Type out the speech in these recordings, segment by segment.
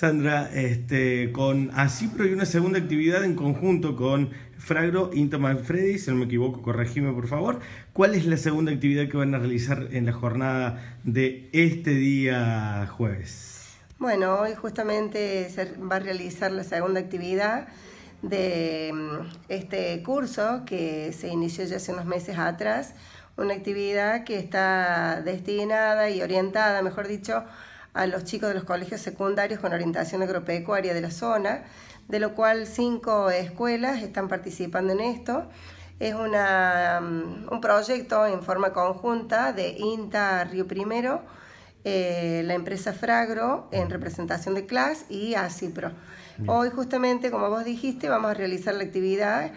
Sandra, este, con ACIPRO y una segunda actividad en conjunto con Fragro, Freddy, si no me equivoco, corregime por favor. ¿Cuál es la segunda actividad que van a realizar en la jornada de este día jueves? Bueno, hoy justamente se va a realizar la segunda actividad de mm, este curso que se inició ya hace unos meses atrás, una actividad que está destinada y orientada, mejor dicho, a los chicos de los colegios secundarios con orientación agropecuaria de la zona, de lo cual cinco escuelas están participando en esto. Es una, mm, un proyecto en forma conjunta de INTA Río Primero, eh, la empresa Fragro en representación de CLAS y ACIPRO. Hoy justamente, como vos dijiste, vamos a realizar la actividad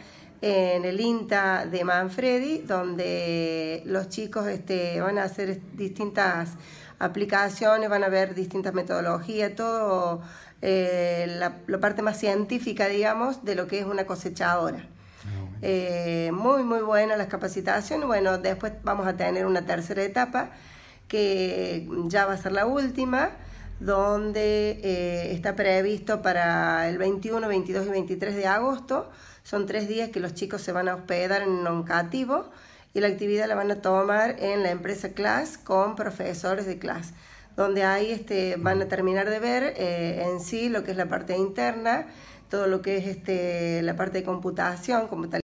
en el INTA de Manfredi, donde los chicos este, van a hacer distintas aplicaciones, van a ver distintas metodologías, todo eh, la, parte más científica, digamos, de lo que es una cosechadora. Ah, eh, muy, muy buenas las capacitaciones. Bueno, después vamos a tener una tercera etapa que ya va a ser la última, donde eh, está previsto para el 21, 22 y 23 de agosto. Son tres días que los chicos se van a hospedar en un cativo y la actividad la van a tomar en la empresa Class con profesores de Class, donde ahí este, van a terminar de ver eh, en sí lo que es la parte interna, todo lo que es este, la parte de computación, como tal.